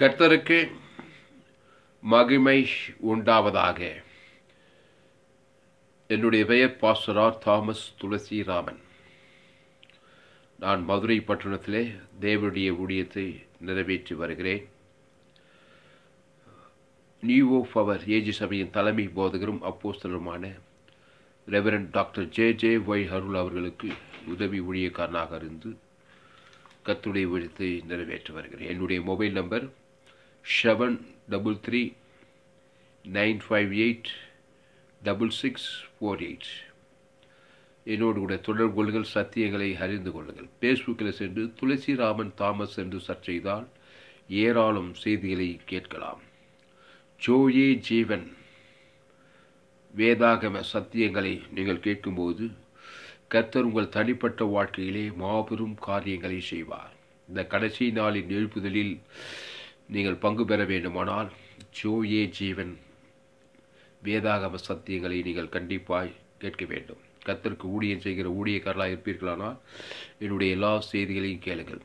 கர்த்தருக்கு மகிமை உண்டாவதாக என்னுடைய பெயர் பாஸ்டரார் தாமஸ் துளசிராமன் நான் மதுரை பட்டணத்திலே தேவனுடைய ஊழியத்தை நிறைவேற்றி வருகிறேன் நியூ பவர் ஏஜி சபையின் தலைமை போதகரும் அப்போஸ்தலருமான reverend doctor J J Y Arul அவர்களுக்கு உதவி ஊழியக்காரனாக இருந்து கத்துடைய ஊழியத்தை நிறைவேற்றி வருகிறேன் என்னுடைய mobile number seven double three nine five eight double six four eight என்னோடு கூட தொடர்பு கொள்ளுங்கள் சத்தியங்களை அறிந்து கொள்ளுங்கள் ஃபேஸ்புக்கில் சென்று துளசிராமன் தாமஸ் என்று சர்ச் செய்தால் ஏராளம் செய்திகளை கேட்கலாம் ஜோயே ஜீவன் வேதாகம சத்தியங்களை நீங்கள் கேட்கும்போது கர்த்தர் உங்கள் தனிப்பட்ட வாழ்க்கையிலே மாபெரும் காரியங்களை செய்வார் இந்த கடைசி நாளின் எழுப்புதலில் நீங்கள் பங்கு பெற வேண்டுமானால் ஜோயே ஜீவன் வேதாகம சத்தியங்களை நீங்கள் கண்டிப்பாய் கேட்க வேண்டும் கத்திற்கு ஊழியம் செய்கிற ஊழியக்காரலாக இருப்பீர்களானால் என்னுடைய எல்லா செய்திகளையும் கேளுங்கள்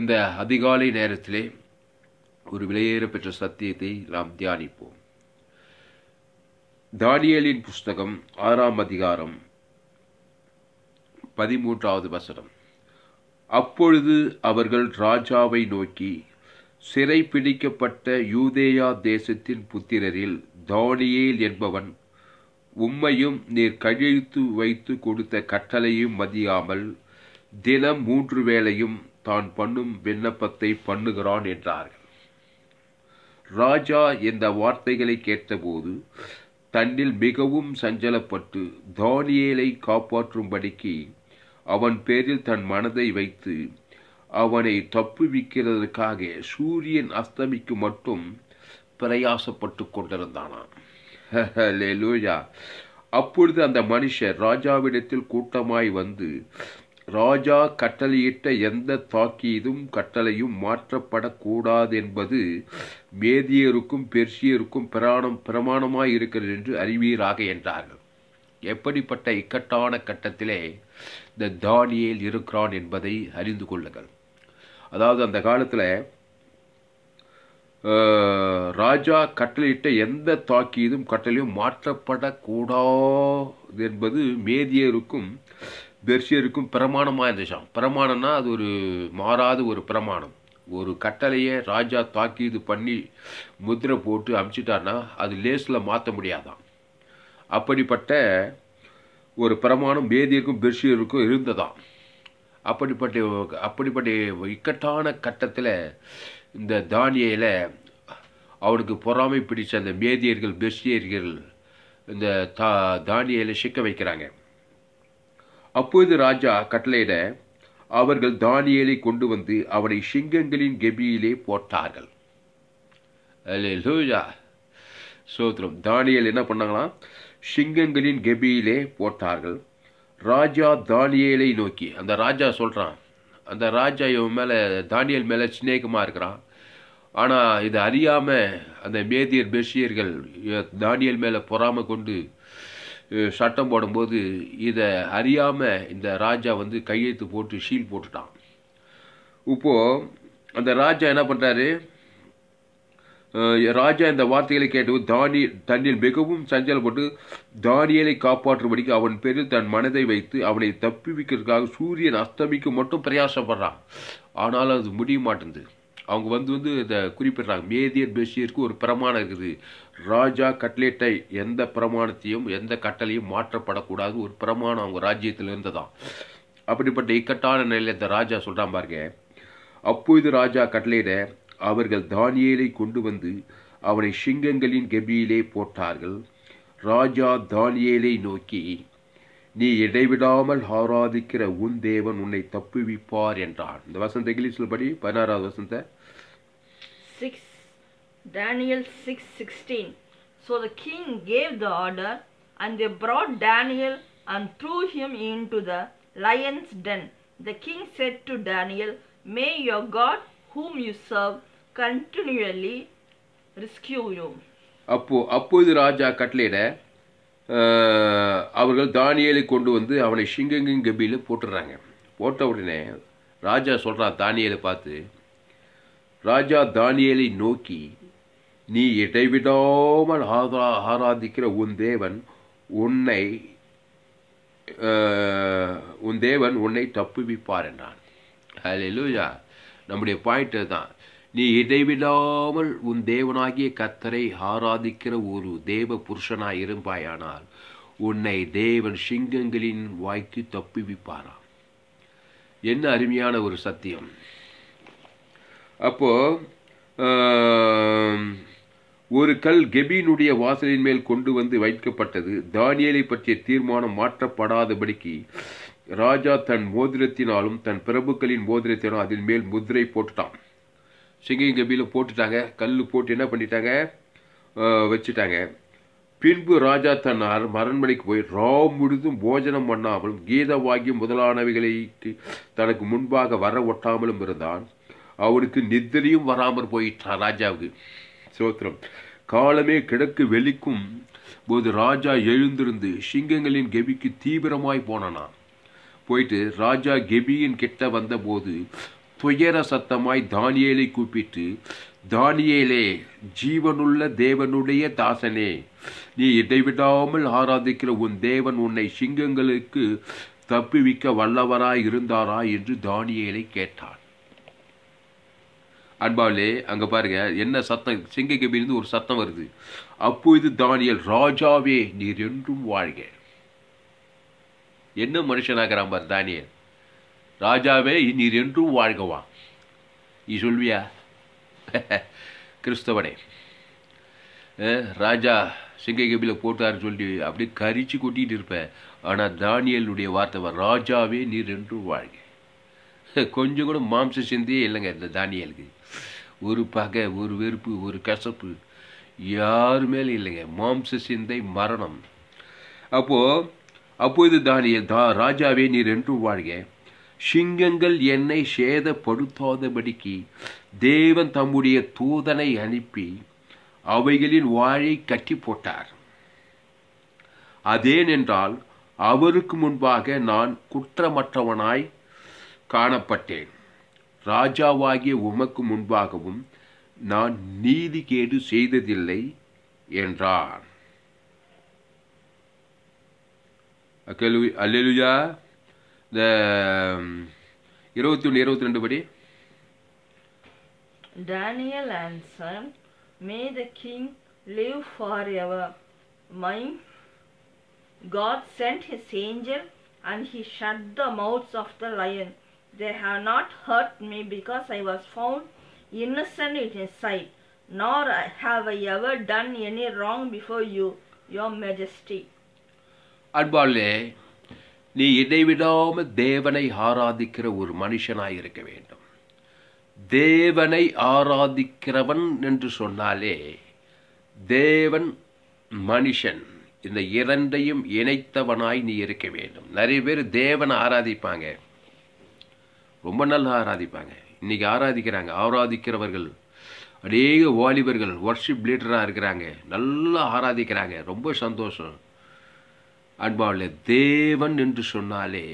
இந்த அதிகாலை நேரத்திலே ஒரு விலையேற பெற்ற சத்தியத்தை நாம் தியானிப்போம் தானியலின் புஸ்தகம் ஆறாம் அதிகாரம் பதிமூன்றாவது வசனம் அப்பொழுது அவர்கள் ராஜாவை நோக்கி சிறைப்பிடிக்கப்பட்ட யூதேயா தேசத்தின் புத்திரரில் தானியேல் என்பவன் உம்மையும் நீர் கழித்து வைத்து கொடுத்த கட்டளையும் மதியாமல் தினம் மூன்று வேளையும் தான் பண்ணும் விண்ணப்பத்தை பண்ணுகிறான் என்றார்கள் ராஜா இந்த வார்த்தைகளை கேட்டபோது தன்னில் மிகவும் சஞ்சலப்பட்டு தானியேலை காப்பாற்றும்படிக்கு அவன் பேரில் தன் மனதை வைத்து அவனை தப்புவிக்கிறதுக்காக சூரியன் அஸ்தமிக்கு மட்டும் பிரயாசப்பட்டு கொண்டிருந்தானாம் அப்பொழுது அந்த மனுஷர் ராஜாவிடத்தில் கூட்டமாய் வந்து ராஜா கட்டளையிட்ட எந்த தாக்கியதும் கட்டளையும் மாற்றப்படக்கூடாது என்பது மேதியருக்கும் பெர்சியருக்கும் பிராணம் பிரமாணமாய் இருக்கிறது என்று அறிவீராக என்றார்கள் எப்படிப்பட்ட இக்கட்டான கட்டத்திலே இந்த தானியல் இருக்கிறான் என்பதை அறிந்து கொள்ளுங்கள் அதாவது அந்த காலத்தில் ராஜா கட்டளையிட்ட எந்த தாக்கியதும் கட்டளையும் மாற்றப்படக்கூடாது என்பது மேதியருக்கும் பெர்ஷியருக்கும் பிரமாணமாக இருந்துச்சாம் பிரமாணம்னா அது ஒரு மாறாத ஒரு பிரமாணம் ஒரு கட்டளையை ராஜா இது பண்ணி முதிரை போட்டு அமிச்சிட்டான்னா அது லேஸில் மாற்ற முடியாதான் அப்படிப்பட்ட ஒரு பிரமாணம் மேதியருக்கும் பெர்ஷியருக்கும் இருந்ததான் அப்படிப்பட்ட அப்படிப்பட்ட இக்கட்டான கட்டத்தில் இந்த தானியையில் அவனுக்கு பொறாமை பிடிச்ச அந்த மேதியர்கள் பெஸ்டியர்கள் இந்த தா தானியையில் சிக்க வைக்கிறாங்க அப்போது ராஜா கட்டளையிட அவர்கள் தானியலை கொண்டு வந்து அவனை சிங்கங்களின் கெபியிலே போட்டார்கள் சோத்ரம் தானியல் என்ன பண்ணாங்களாம் சிங்கங்களின் கெபியிலே போட்டார்கள் ராஜா தானியலை நோக்கி அந்த ராஜா சொல்கிறான் அந்த ராஜா இவன் மேலே தானியல் மேலே சிநேகமாக இருக்கிறான் ஆனால் இதை அறியாமல் அந்த மேதியர் பெஷியர்கள் தானியல் மேலே பொறாமல் கொண்டு சட்டம் போடும்போது இதை அறியாமல் இந்த ராஜா வந்து கையெழுத்து போட்டு ஷீல் போட்டுட்டான் இப்போது அந்த ராஜா என்ன பண்ணுறாரு ராஜா இந்த வார்த்தைகளை கேட்டு தானி தன்னில் மிகவும் சஞ்சலப்பட்டு தானியலை காப்பாற்றும்படிக்கு அவன் பேரில் தன் மனதை வைத்து அவனை தப்பிவிக்கிறதுக்காக சூரியன் அஸ்தமிக்கு மட்டும் பிரயாசப்படுறான் ஆனால் அது முடிய மாட்டேங்குது அவங்க வந்து வந்து இதை குறிப்பிடுறாங்க மேதியர் பெஷீருக்கு ஒரு பிரமாணம் இருக்குது ராஜா கட்லேட்டை எந்த பிரமாணத்தையும் எந்த கட்டளையும் மாற்றப்படக்கூடாது ஒரு பிரமாணம் அவங்க ராஜ்யத்தில் இருந்ததான் அப்படிப்பட்ட இக்கட்டான நிலையில் இந்த ராஜா சொல்கிறான் பாருங்க அப்போது ராஜா கட்லேட்டை அவர்கள் தானியேலை கொண்டு வந்து அவனை சிங்கங்களின் கெபியிலே போட்டார்கள் ராஜா தானியேலை நோக்கி நீ இடைவிடாமல் ஆராதிக்கிற உன் தேவன் உன்னை தப்புவிப்பார் என்றான் இந்த வசந்த இங்கிலீஷில் படி பதினாறாவது வசந்த six Daniel six sixteen so the king gave the order and they brought Daniel and threw him into the lions den the king said to Daniel may your God whom you serve continually rescue அப்போ ராஜா கட்டளையிட அவர்கள் தானியலை கொண்டு வந்து அவனை ஷிங்கங்கிங் கபியில் போட்டுடுறாங்க போட்ட உடனே ராஜா சொல்கிறான் தானியலை பார்த்து ராஜா தானியலை நோக்கி நீ இடைவிடாமல் ஆதா ஆராதிக்கிற உன் தேவன் உன்னை உன் தேவன் உன்னை தப்புவிப்பார் என்றான் இல்லையா நம்முடைய பாயிண்ட்டு தான் நீ இடைவிடாமல் உன் தேவனாகிய கத்தரை ஆராதிக்கிற ஒரு தேவ புருஷனாய் இருப்பாயானால் உன்னை தேவன் சிங்கங்களின் வாய்க்கு தப்பிவிப்பாரா என்ன அருமையான ஒரு சத்தியம் அப்போ ஒரு கல் கெபினுடைய வாசலின் மேல் கொண்டு வந்து வைக்கப்பட்டது தானியலை பற்றிய தீர்மானம் மாற்றப்படாதபடிக்கு ராஜா தன் மோதிரத்தினாலும் தன் பிரபுக்களின் மோதிரத்தினாலும் அதன் மேல் முதிரை போட்டுட்டான் சிங்கையும் கபியில் போட்டுட்டாங்க கல் போட்டு என்ன பண்ணிட்டாங்க வச்சுட்டாங்க பின்பு ராஜா தன் அரண்மனைக்கு போய் ராம் முழுதும் போஜனம் பண்ணாமலும் கீத வாக்கியம் முதலானவைகளை தனக்கு முன்பாக வர ஒட்டாமலும் இருந்தான் அவனுக்கு நித்திரையும் வராமல் போயிட்டான் ராஜாவுக்கு சோத்திரம் காலமே கிழக்கு வெளிக்கும் போது ராஜா எழுந்திருந்து சிங்கங்களின் கெபிக்கு தீவிரமாய் போனானா போயிட்டு ராஜா கெபியின் கிட்ட வந்தபோது துயர சத்தமாய் தானியலை கூப்பிட்டு தானியலே ஜீவனுள்ள தேவனுடைய தாசனே நீ இடைவிடாமல் ஆராதிக்கிற உன் தேவன் உன்னை சிங்கங்களுக்கு தப்புவிக்க வல்லவராய் இருந்தாரா என்று தானியலை கேட்டான் அன்பாவிலே அங்கே பாருங்க என்ன சத்தம் சிங்கக்கபிலிருந்து ஒரு சத்தம் வருது அப்போது தானியல் ராஜாவே நீர் என்றும் வாழ்க என்ன மனுஷனாகிறான் பார் தானியல் ராஜாவே நீர் என்றும் வாழ்கவா நீ சொல்வியா கிறிஸ்தவனே ராஜா சிங்கை கபில போட்டார்னு சொல்லி அப்படியே கரிச்சு கொட்டிகிட்டு இருப்பேன் ஆனால் தானியலுடைய வார்த்தை ராஜாவே நீர் என்றும் வாழ்க கொஞ்சம் கூட மாம்ச சிந்தியே இல்லைங்க இந்த தானியலுக்கு ஒரு பகை ஒரு வெறுப்பு ஒரு கசப்பு யாரு மேலே இல்லைங்க மாம்ச சிந்தை மரணம் அப்போது அப்போது தானியல் தா ராஜாவே நீர் என்றும் வாழ்க சிங்கங்கள் என்னை சேதப்படுத்தாதபடிக்கு தேவன் தம்முடைய தூதனை அனுப்பி அவைகளின் வாழை கட்டி போட்டார் அதேனென்றால் அவருக்கு முன்பாக நான் குற்றமற்றவனாய் காணப்பட்டேன் ராஜாவாகிய உமக்கு முன்பாகவும் நான் நீதி கேடு செய்ததில்லை என்றான் அக்கலு Daniel, இருபத்தி May the king live forever my god sent his angel and he shut the mouths of the lion they have not hurt me because i was found innocent in his sight nor have I ever done any wrong before you, your majesty. நீ இடைவிடாமல் தேவனை ஆராதிக்கிற ஒரு மனுஷனாய் இருக்க வேண்டும் தேவனை ஆராதிக்கிறவன் என்று சொன்னாலே தேவன் மனுஷன் இந்த இரண்டையும் இணைத்தவனாய் நீ இருக்க வேண்டும் நிறைய பேர் தேவனை ஆராதிப்பாங்க ரொம்ப நல்லா ஆராதிப்பாங்க இன்றைக்கி ஆராதிக்கிறாங்க ஆராதிக்கிறவர்கள் அநேக வாலிபர்கள் ஒர்ஷிப் லீடராக இருக்கிறாங்க நல்லா ஆராதிக்கிறாங்க ரொம்ப சந்தோஷம் அன்பாவிலே தேவன் என்று சொன்னாலே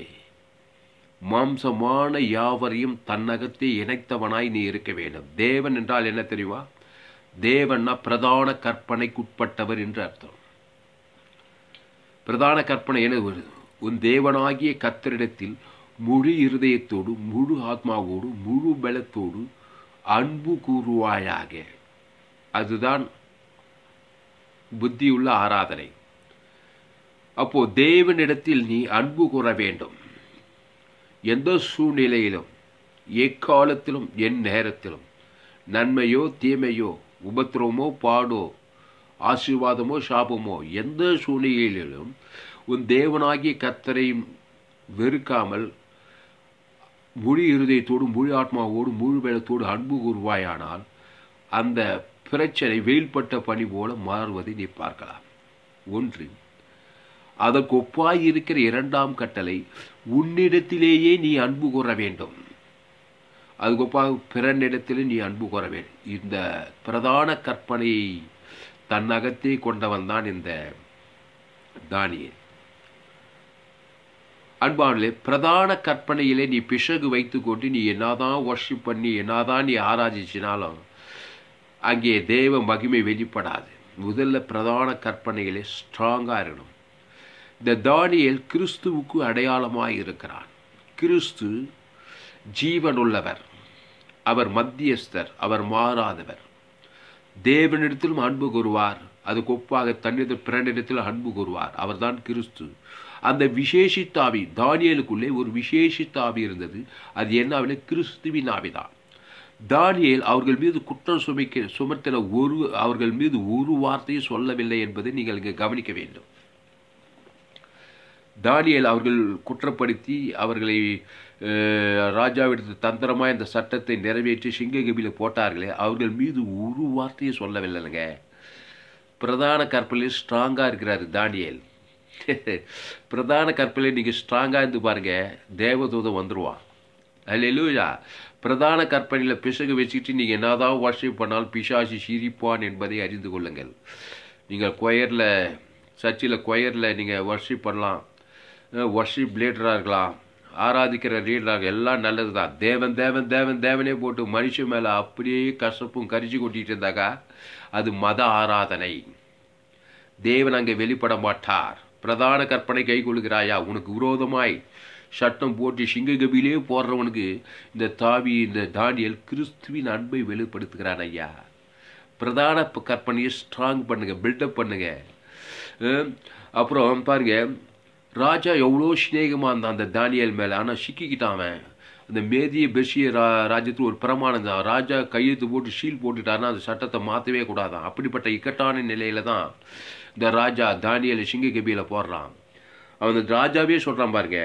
மாம்சமான யாவரையும் தன்னகத்தை இணைத்தவனாய் நீ இருக்க வேண்டும் தேவன் என்றால் என்ன தெரியுமா தேவன்னா பிரதான கற்பனைக்குட்பட்டவர் என்று அர்த்தம் பிரதான கற்பனை என உன் தேவனாகிய கத்தரிடத்தில் முழு இருதயத்தோடு முழு ஆத்மாவோடு முழு பலத்தோடு அன்பு கூறுவாயாக அதுதான் புத்தியுள்ள ஆராதனை அப்போ தேவனிடத்தில் நீ அன்பு கூற வேண்டும் எந்த சூழ்நிலையிலும் எக்காலத்திலும் என் நேரத்திலும் நன்மையோ தீமையோ உபத்திரமோ பாடோ ஆசீர்வாதமோ சாபமோ எந்த சூழ்நிலையிலும் உன் தேவனாகிய கத்தரையும் வெறுக்காமல் முழு இருதயத்தோடு முழு ஆத்மாவோடு முழு வேலத்தோடு அன்பு கூறுவாயானால் அந்த பிரச்சனை வெயில்பட்ட பணி போல மாறுவதை நீ பார்க்கலாம் ஒன்று அதற்கு இருக்கிற இரண்டாம் கட்டளை உன்னிடத்திலேயே நீ அன்பு கூற வேண்டும் அதுக்கு ஒப்பாக பிறனிடத்திலே நீ அன்பு கூற வேண்டும் இந்த பிரதான கற்பனை தன் அகத்தை கொண்டவன் தான் இந்த தானியல் அன்பானே பிரதான கற்பனையிலே நீ பிசகு வைத்து கொண்டு நீ என்னதான் ஒர்ஷிப் பண்ணி என்னதான் நீ ஆராஜிச்சினாலும் அங்கே தேவ மகிமை வெளிப்படாது முதல்ல பிரதான கற்பனையிலே ஸ்ட்ராங்காக இருக்கணும் இந்த தானியல் கிறிஸ்துவுக்கு அடையாளமாக இருக்கிறார் கிறிஸ்து ஜீவனுள்ளவர் அவர் மத்தியஸ்தர் அவர் மாறாதவர் தேவனிடத்திலும் அன்பு கூறுவார் அது கொப்பாக தன்னிட பிறனிடத்தில் அன்பு கூறுவார் அவர்தான் கிறிஸ்து அந்த விசேஷித்தாவி தானியலுக்குள்ளே ஒரு விசேஷித்தாவி இருந்தது அது என்ன கிறிஸ்துவின் ஆவிதான் தானியல் அவர்கள் மீது குற்றம் சுமைக்க சுமத்தின ஒரு அவர்கள் மீது ஒரு வார்த்தையும் சொல்லவில்லை என்பதை நீங்கள் இங்கே கவனிக்க வேண்டும் தானியல் அவர்கள் குற்றப்படுத்தி அவர்களை ராஜாவிடத்து தந்திரமாக இந்த சட்டத்தை நிறைவேற்றி சிங்ககபியில் போட்டார்களே அவர்கள் மீது ஒரு வார்த்தையும் சொல்லவில்லைங்க பிரதான கற்பிலே ஸ்ட்ராங்காக இருக்கிறார் தானியல் பிரதான கற்பிலே நீங்கள் ஸ்ட்ராங்காக இருந்து பாருங்கள் தேவதூதம் வந்துடுவான் அல்லா பிரதான கற்பனையில் பிசகு வச்சுக்கிட்டு நீங்கள் என்னதான் வாஷிப் பண்ணாலும் பிசாசி சிரிப்பான் என்பதை அறிந்து கொள்ளுங்கள் நீங்கள் கொயரில் சர்ச்சில் கொயரில் நீங்கள் வர்ஷிப் பண்ணலாம் ஒர்ஷிப் லீடராக இருக்கலாம் ஆராதிக்கிற லீடராக எல்லாம் நல்லது தான் தேவன் தேவன் தேவன் தேவனே போட்டு மனுஷன் மேலே அப்படியே கசப்பும் கரிச்சு கொட்டிகிட்டு இருந்தாக்கா அது மத ஆராதனை தேவன் அங்கே வெளிப்பட மாட்டார் பிரதான கற்பனை கை கொள்கிறாயா உனக்கு விரோதமாய் சட்டம் போட்டு சிங்க கபிலே போடுறவனுக்கு இந்த தாவி இந்த தானியல் கிறிஸ்துவின் அன்பை வெளிப்படுத்துகிறான் ஐயா பிரதான கற்பனையை ஸ்ட்ராங் பண்ணுங்கள் பில்டப் பண்ணுங்க அப்புறம் பாருங்கள் ராஜா எவ்வளோ சிநேகமாக இருந்தான் அந்த தானியல் மேலே ஆனால் சிக்கிக்கிட்டான் அவன் அந்த மேதிய பெஷிய ரா ராஜ்யத்தில் ஒரு பிரமாணம் தான் ராஜா கையெழுத்து போட்டு ஷீல் போட்டுட்டாருன்னா அந்த சட்டத்தை மாற்றவே கூடாதான் அப்படிப்பட்ட இக்கட்டான நிலையில தான் இந்த ராஜா தானியல் சிங்க கபியில் போடுறான் அவன் அந்த ராஜாவே சொல்கிறான் பாருங்க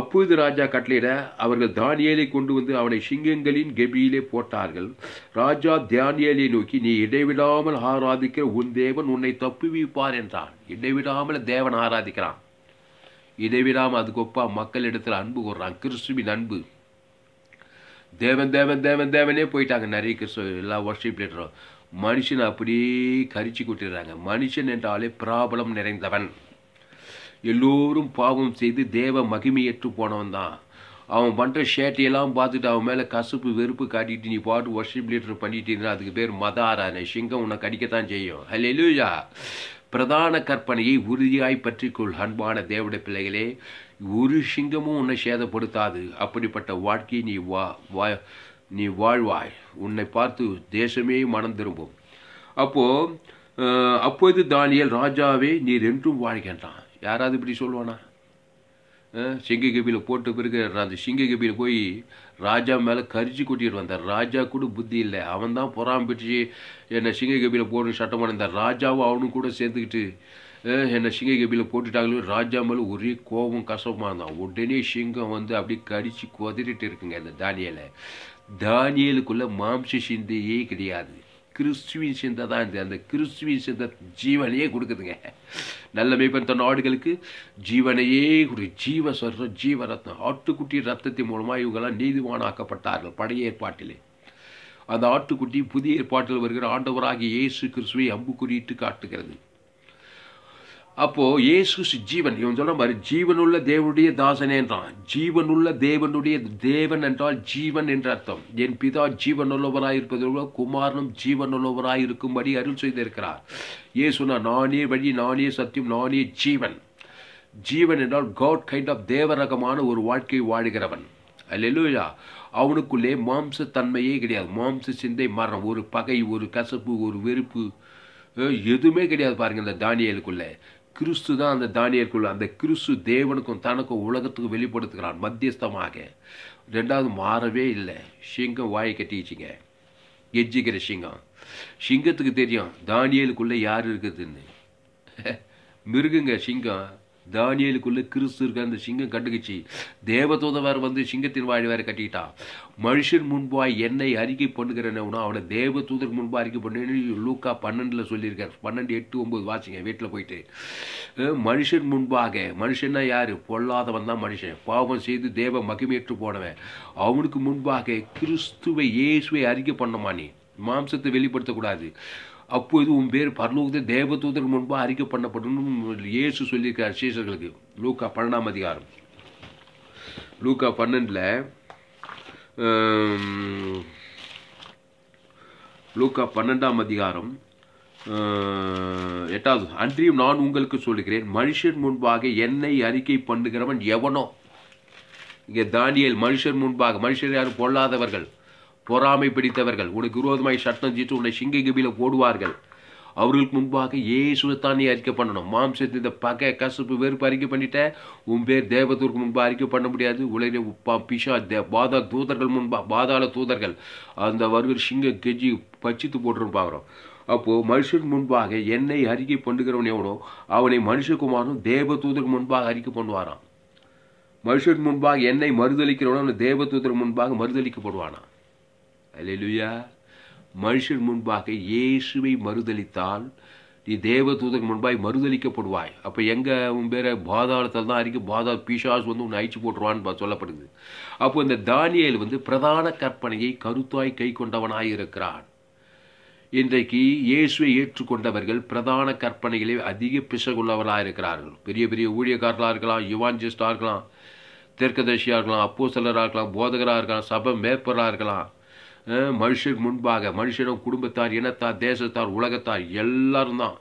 அப்பொழுது ராஜா கட்டளையிட அவர்கள் தானியலை கொண்டு வந்து அவனை சிங்கங்களின் கெபியிலே போட்டார்கள் ராஜா தானியலை நோக்கி நீ இடைவிடாமல் ஆராதிக்கிற உன் தேவன் உன்னை தப்புவிப்பார் என்றான் இடைவிடாமல் தேவன் ஆராதிக்கிறான் இடைவிடாமல் அது ஒப்பா மக்களிடத்தில் அன்பு கூடுறான் கிறிஸ்துவின் அன்பு தேவன் தேவன் தேவன் தேவனே போயிட்டாங்க நிறைய கிறிஸ்துவ எல்லா வருஷம் லீடரும் மனுஷன் அப்படியே கரிச்சு கொட்டிடுறாங்க மனுஷன் என்றாலே பிராபலம் நிறைந்தவன் எல்லோரும் பாவம் செய்து தேவ மகிமையற்று போனவன் தான் அவன் பண்ணுற ஷேட்டையெல்லாம் பார்த்துட்டு அவன் மேலே கசுப்பு வெறுப்பு காட்டிட்டு நீ பாட்டு ஒர்ஷிப் லீட்ரு பண்ணிட்டு இருந்தா அதுக்கு பேர் மத ஆராதனை சிங்கம் உன்னை கடிக்கத்தான் செய்யும் லூயா பிரதான கற்பனையை உறுதியாய் பற்றிக்கொள் அன்பான தேவட பிள்ளைகளே ஒரு சிங்கமும் உன்னை சேதப்படுத்தாது அப்படிப்பட்ட வாழ்க்கை நீ வா வா நீ வாழ்வாய் உன்னை பார்த்து தேசமே மனம் திரும்பும் அப்போ அப்போது தானியல் ராஜாவே நீர் என்றும் வாழ்கின்றான் யாராவது இப்படி சொல்லுவானா சிங்கி கபியில் போட்ட பிறகு அந்த சிங்கி கபியில் போய் ராஜா மேலே கரிச்சு கொட்டிட்டு வந்தார் ராஜா கூட புத்தி இல்லை அவன் தான் பொறாம்பிட்டு என்னை சிங்கி கபியில் போடணும் சட்டம் பண்ண ராஜாவும் அவனும் கூட சேர்ந்துக்கிட்டு என்னை சிங்க கபியில் போட்டுட்டாங்களோ ராஜா மேலே ஒரே கோபம் கஷ்டமாக இருந்தான் உடனே சிங்கம் வந்து அப்படியே கடிச்சு கொதிரிட்டு இருக்குங்க இந்த தானியலை தானியலுக்குள்ளே மாம்ச சிந்தையே கிடையாது கிறிஸ்துவின் சிந்தை தான் இந்த அந்த கிறிஸ்துவின் சிந்தை ஜீவனையே கொடுக்குதுங்க நல்ல மேய்ப்பன் தன் ஜீவனையே கொடு ஜீவ சொல்கிற ஜீவ ரத்னம் ஆட்டுக்குட்டி ரத்தத்தின் மூலமாக இவங்கெல்லாம் நீதிமானாக்கப்பட்டார்கள் பழைய ஏற்பாட்டிலே அந்த ஆட்டுக்குட்டி புதிய ஏற்பாட்டில் வருகிற ஆண்டவராகிய இயேசு கிறிஸ்துவை அம்பு குறியிட்டு காட்டுகிறது அப்போது இயேசு ஜீவன் இவன் சொல்ற மாதிரி ஜீவனுள்ள தேவனுடைய தாசனேன்றான் ஜீவனுள்ள தேவனுடைய தேவன் என்றால் ஜீவன் என்ற அர்த்தம் என் பிதா ஜீவனுள்ளவராயிருப்பதோடு குமாரனும் ஜீவனுள்ளவராயிருக்கும்படி அருள் செய்திருக்கிறார் இயேசுனா நானே வழி நானே சத்தியம் நானே ஜீவன் ஜீவன் என்றால் காட் கைண்ட் ஆஃப் தேவரகமான ஒரு வாழ்க்கை வாழுகிறவன் அல்லா அவனுக்குள்ளே தன்மையே கிடையாது மாம்ச சிந்தை மரணம் ஒரு பகை ஒரு கசப்பு ஒரு வெறுப்பு எதுவுமே கிடையாது பாருங்கள் இந்த தானியலுக்குள்ளே கிறிஸ்து தான் அந்த தானியக்குள் அந்த கிறிஸ்து தேவனுக்கும் தனக்கும் உலகத்துக்கும் வெளிப்படுத்துகிறான் மத்தியஸ்தமாக ரெண்டாவது மாறவே இல்லை சிங்கம் வாயை கட்டிச்சுங்க எஜ்ஜிக்கிற சிங்கம் சிங்கத்துக்கு தெரியும் தானியலுக்குள்ளே யார் இருக்குதுன்னு மிருகங்க சிங்கம் தானியலுக்குள்ளே கிறிஸ்து இருக்க அந்த சிங்கம் கண்டுக்குச்சு தேவதூதவர் வந்து சிங்கத்தின் வாழ் வேற கட்டிட்டான் மனுஷன் முன்பாய் என்னை அறிக்கை பண்ணுகிறேன் அவனை தேவதூதர் முன்பாக அறிக்கை பண்ணுன்னு லூக்கா பன்னெண்டில் சொல்லியிருக்கார் பன்னெண்டு எட்டு ஒம்பது வாசிங்க வீட்டில் போயிட்டு மனுஷன் முன்பாக மனுஷன்னா யார் பொல்லாதவன் தான் மனுஷன் பாவம் செய்து தேவ மகிமையற்று போனவன் அவனுக்கு முன்பாக கிறிஸ்துவை இயேசுவை அறிக்கை பண்ணமானே நீ மாம்சத்தை வெளிப்படுத்தக்கூடாது அப்போது உன் பேர் பரலோகத்தை தேவதூதருக்கு முன்பாக அறிக்கை பண்ணப்படணும் இயேசு சொல்லியிருக்கார் சீசர்களுக்கு லூக்கா பன்னெண்டாம் அதிகாரம் லூக்கா பன்னெண்டில் லூக்கா பன்னெண்டாம் அதிகாரம் எட்டாவது அன்றியும் நான் உங்களுக்கு சொல்லுகிறேன் மனுஷன் முன்பாக என்னை அறிக்கை பண்ணுகிறவன் எவனோ இங்கே தானியல் மனுஷன் முன்பாக மனுஷர் யாரும் பொல்லாதவர்கள் பொறாமை பிடித்தவர்கள் உனக்கு விரோதமாய் சட்டம் ஜீட்டு உன்னை சிங்ககிபியில் போடுவார்கள் அவர்களுக்கு முன்பாக இயேசுவை நீ அறிக்கை பண்ணணும் மாம்சத்தை இந்த பகை கசப்பு வெறுப்பு அறிக்கை பண்ணிட்ட உன் பேர் தேவதூருக்கு முன்பாக அறிக்கை பண்ண முடியாது உலக உப்பா பிஷா தே பாதா தூதர்கள் முன்பா பாதாள தூதர்கள் அந்த வருகிற சிங்க கெஜி பச்சித்து பார்க்குறோம் அப்போது மனுஷன் முன்பாக என்னை அறிக்கை பண்ணுகிறவன் எவனோ அவனை மனுஷகுமாரும் தேவதூதருக்கு முன்பாக அறிக்கை பண்ணுவாராம் மனுஷன் முன்பாக என்னை மறுதளிக்கிறவனும் தேவதூதர் முன்பாக மறுதளிக்கப்படுவானான் அலையிலுயா மனுஷன் முன்பாக இயேசுவை மறுதளித்தால் நீ தேவதூதன் முன்பாய் மறுதளிக்கப்படுவாய் அப்போ எங்கே உன் பேரை பாதாளத்தில் தான் அறிக்கை பாதா பிஷாஸ் வந்து உன்னை அழிச்சு போட்டுருவான்னு சொல்லப்படுது அப்போ இந்த தானியல் வந்து பிரதான கற்பனையை கருத்தாய் கை இருக்கிறான் இன்றைக்கு இயேசுவை ஏற்றுக்கொண்டவர்கள் பிரதான கற்பனைகளை அதிக பிசகுள்ளவர்களாக இருக்கிறார்கள் பெரிய பெரிய ஊழியக்காரர்களாக இருக்கலாம் யுவான்ஜிஸ்டாக இருக்கலாம் தெற்கதர்ஷியாக இருக்கலாம் அப்போ சிலராக இருக்கலாம் போதகராக இருக்கலாம் சபை மேற்பராக இருக்கலாம் மனுஷனுக்கு முன்பாக மனுஷனும் குடும்பத்தார் இனத்தார் தேசத்தார் உலகத்தார் எல்லாரும் தான்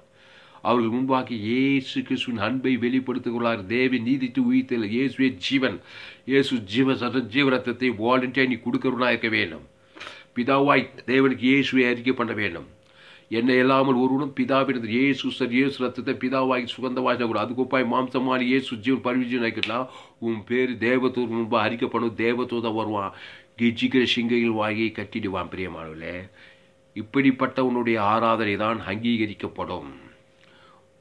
அவர்கள் முன்பாக இயேசு கிறிஸ்துவின் அன்பை வெளிப்படுத்துகிறார் தேவி நீதித்து உயிர்த்தல் இயேசுவே ஜீவன் இயேசு ஜீவ சத ஜீவரத்தத்தை வாலண்டியாக நீ கொடுக்கறனா இருக்க வேண்டும் பிதாவாய் தேவனுக்கு இயேசுவை அறிக்கை பண்ண வேண்டும் என்னை இல்லாமல் ஒருவனும் பிதாவினது இயேசு சார் இயேசு ரத்தத்தை பிதாவாகி சுகந்தமாக கூட அதுக்கொப்பாய் மாம்சமான இயேசு ஜீவன் பரிவிஜயம் ஆக்கிட்டா உன் பேர் தேவத்தூர் முன்பாக அறிக்கை பண்ணும் வருவான் கீச்சிக்கிற சிங்கையில் வாயை கட்டிடுவான் பிரியமானவர்களே இப்படிப்பட்ட உன்னுடைய ஆராதனை தான் அங்கீகரிக்கப்படும்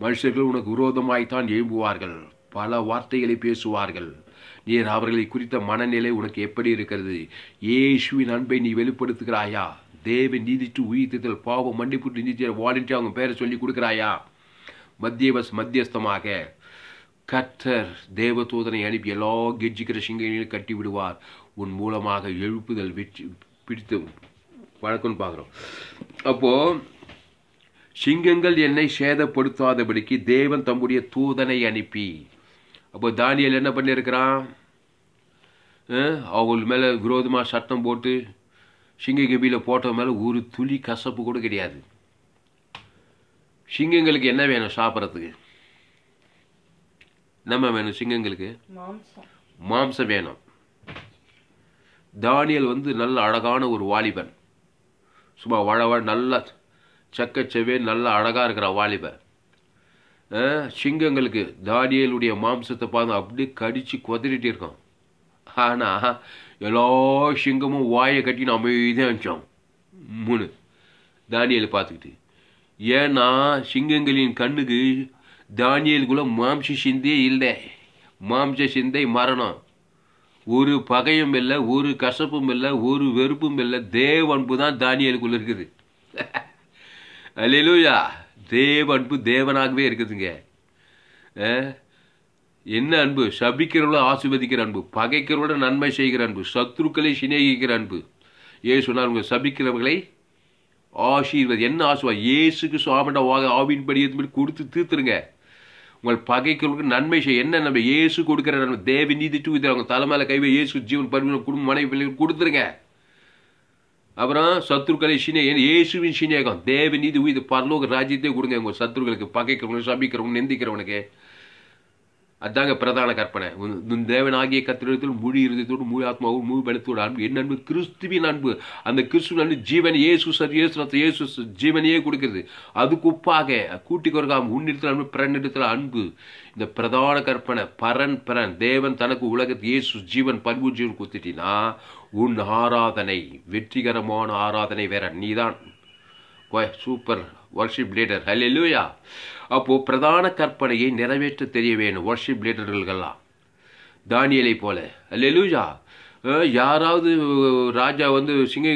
மனுஷர்கள் உனக்கு விரோதமாய்த்தான் எழும்புவார்கள் பல வார்த்தைகளை பேசுவார்கள் நீர் அவர்களை குறித்த மனநிலை உனக்கு எப்படி இருக்கிறது ஏசுவின் அன்பை நீ வெளிப்படுத்துகிறாயா தேவ நீதித்து உயிர்த்தல் பாவம் மன்னிப்பு நீதித்து வாலண்டியர் அவங்க பேரை சொல்லி கொடுக்குறாயா மத்தியவஸ் மத்தியஸ்தமாக கர்த்தர் தேவதூதனை அனுப்பி எல்லா கெஜிக்கிற சிங்கங்களையும் கட்டி விடுவார் உன் மூலமாக எழுப்புதல் வெற்றி பிடித்து வழக்கம்னு பார்க்குறோம் அப்போது சிங்கங்கள் என்னை சேதப்படுத்தாதபடிக்கு தேவன் தம்முடைய தூதனை அனுப்பி அப்போ தானியல் என்ன பண்ணியிருக்கிறான் அவள் மேலே விரோதமாக சட்டம் போட்டு சிங்க கபியில் போட்ட மேலே ஒரு துளி கசப்பு கூட கிடையாது சிங்கங்களுக்கு என்ன வேணும் சாப்பிட்றதுக்கு நம்ம வேணும் சிங்கங்களுக்கு மாம்சம் வேணும் தானியல் வந்து நல்ல அழகான ஒரு வாலிபன் சும்மா வளவ நல்ல செக்கச்செவே நல்ல அழகாக இருக்கிற வாலிபன் சிங்கங்களுக்கு தானியலுடைய மாம்சத்தை பார்த்து அப்படியே கடித்து கொதறிட்டு இருக்கோம் ஆனால் எல்லா சிங்கமும் வாயை கட்டின்னு அமைதியாக இருந்துச்சோம் மூணு தானியலை பார்த்துக்கிட்டு ஏன்னா சிங்கங்களின் கண்ணுக்கு தானியலுக்குள்ளே மாம்ச சிந்தே இல்லை மாம்ச சிந்தை மரணம் ஒரு பகையும் இல்லை ஒரு கசப்பும் இல்லை ஒரு வெறுப்பும் இல்லை தேவ அன்பு தான் தானியலுக்குள்ள இருக்குது அல்லையிலூயா தேவ அன்பு தேவனாகவே இருக்குதுங்க என்ன அன்பு சபிக்கிறவங்கள ஆசிர்வதிக்கிற அன்பு பகைக்கிறவங்களோட நன்மை செய்கிற அன்பு சத்ருக்களை சிநேகிக்கிற அன்பு ஏ சொன்னார் உங்கள் சபிக்கிறவர்களை ஆசீர்வாதம் என்ன ஆசுவா ஏசுக்கு ஆவின் படி எதுவுமே கொடுத்து தீர்த்துருங்க உங்கள் பகைக்கு நன்மை செய்ய என்ன நம்ம இயேசு கொடுக்குற தேவி நீதி டூ இதில் அவங்க தலைமையில் கைவே இயேசு ஜீவன் பருவம் குடும்ப மனைவி பிள்ளைகள் கொடுத்துருங்க அப்புறம் சத்துருக்களை சினியகம் இயேசுவின் சினியகம் தேவ நீதி உயிர் பரலோக ராஜ்யத்தை கொடுங்க உங்கள் சத்துருக்களுக்கு பகைக்கிறவங்க சபிக்கிறவங்க நிந்திக்கிறவனுக்கு அதாங்க பிரதான கற்பனை உன் தேவனாகிய கத்திரத்தில் முழு இருதயத்தோடு முழு ஆத்மாவோடு முழு பலத்தோடு அன்பு என் அன்பு கிறிஸ்துவின் அன்பு அந்த கிறிஸ்துவ அன்பு ஜீவன் ஏசு சர் இயேசு ஏசு ஜீவனையே கொடுக்கிறது அதுக்கு உப்பாக கூட்டி கொடுக்காம உன்னிடத்தில் அன்பு பிறனிடத்தில் அன்பு இந்த பிரதான கற்பனை பரன் பரன் தேவன் தனக்கு உலகத்து இயேசு ஜீவன் பல்பு ஜீவன் கொடுத்துட்டினா உன் ஆராதனை வெற்றிகரமான ஆராதனை வேற நீதான் சூப்பர் ஒர்ஷிப் லீடர் லூயா அப்போது பிரதான கற்பனையை நிறைவேற்ற தெரிய வேணும் ஒர்ஷிப் லீடர்கள்லாம் தானியலை போல லெலுஜா யாராவது ராஜா வந்து சிங்க